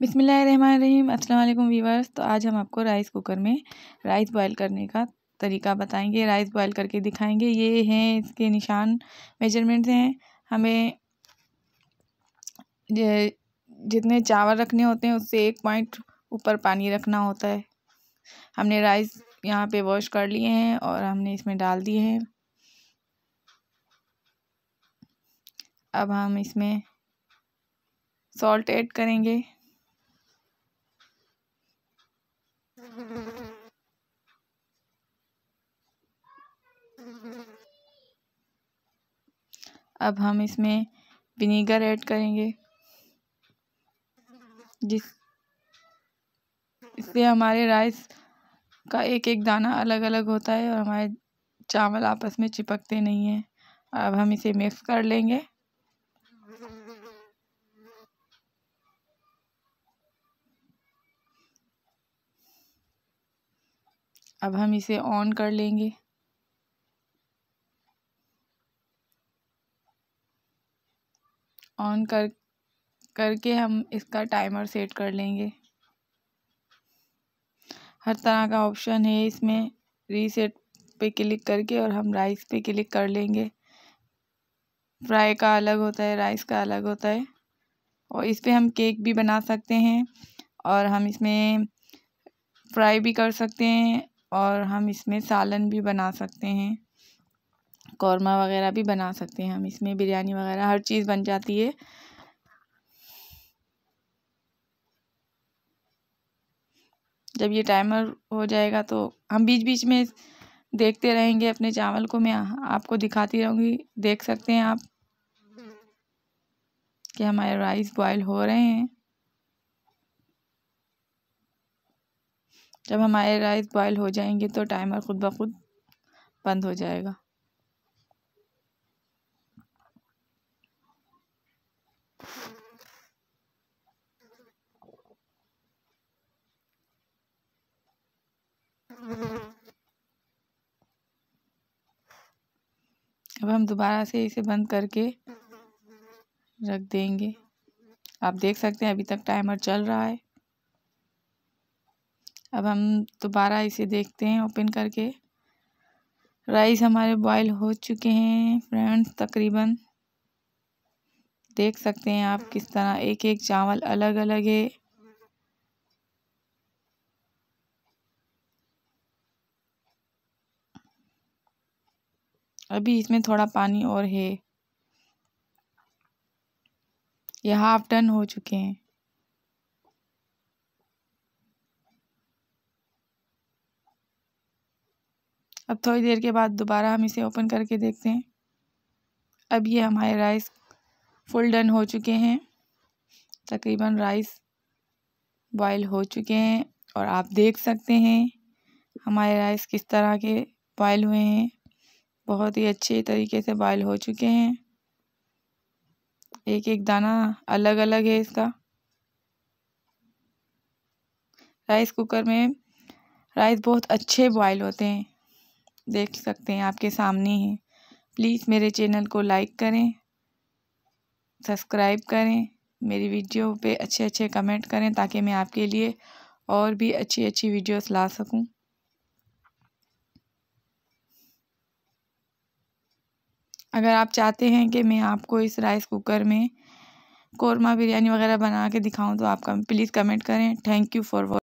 बिसमीम अल्लाम वीवर्स तो आज हम आपको राइस कुकर में राइस बॉयल करने का तरीका बताएंगे राइस बॉयल करके दिखाएंगे ये हैं इसके निशान मेजरमेंट्स हैं हमें जितने चावल रखने होते हैं उससे एक पॉइंट ऊपर पानी रखना होता है हमने राइस यहाँ पे वॉश कर लिए हैं और हमने इसमें डाल दिए हैं अब हम इसमें सॉल्ट ऐड करेंगे अब हम इसमें विनीगर ऐड करेंगे जिस इससे हमारे राइस का एक एक दाना अलग अलग होता है और हमारे चावल आपस में चिपकते नहीं हैं अब हम इसे मिक्स कर लेंगे अब हम इसे ऑन कर लेंगे ऑन कर करके हम इसका टाइमर सेट कर लेंगे हर तरह का ऑप्शन है इसमें रीसेट पे क्लिक करके और हम राइस पे क्लिक कर लेंगे फ्राई का अलग होता है राइस का अलग होता है और इस पर हम केक भी बना सकते हैं और हम इसमें फ्राई भी कर सकते हैं और हम इसमें सालन भी बना सकते हैं कौरमा वगैरह भी बना सकते हैं हम इसमें बिरयानी वगैरह हर चीज़ बन जाती है जब ये टाइमर हो जाएगा तो हम बीच बीच में देखते रहेंगे अपने चावल को मैं आपको दिखाती रहूँगी देख सकते हैं आप कि हमारे राइस बॉयल हो रहे हैं जब हमारे राइस बॉयल हो जाएंगे तो टाइमर ख़ुद ब खुद बंद हो जाएगा अब हम दोबारा से इसे बंद करके रख देंगे आप देख सकते हैं अभी तक टाइमर चल रहा है अब हम दोबारा इसे देखते हैं ओपन करके राइस हमारे बॉयल हो चुके हैं फ्रेंड्स तकरीबन देख सकते हैं आप किस तरह एक एक चावल अलग अलग है अभी इसमें थोड़ा पानी और है यह हाफ डन हो चुके हैं अब थोड़ी देर के बाद दोबारा हम इसे ओपन करके देखते हैं अब ये हमारे राइस फुल डन हो चुके हैं तकरीबन राइस बॉयल हो चुके हैं और आप देख सकते हैं हमारे राइस किस तरह के बॉयल हुए हैं बहुत ही अच्छे तरीके से बॉयल हो चुके हैं एक एक दाना अलग अलग है इसका राइस कुकर में राइस बहुत अच्छे बॉयल होते हैं देख सकते हैं आपके सामने ही प्लीज़ मेरे चैनल को लाइक करें सब्सक्राइब करें मेरी वीडियो पे अच्छे अच्छे कमेंट करें ताकि मैं आपके लिए और भी अच्छी अच्छी वीडियोस ला सकूं अगर आप चाहते हैं कि मैं आपको इस राइस कुकर में कौरमा बिरयानी वगैरह बना के दिखाऊं तो आप प्लीज़ कमेंट करें थैंक यू फॉर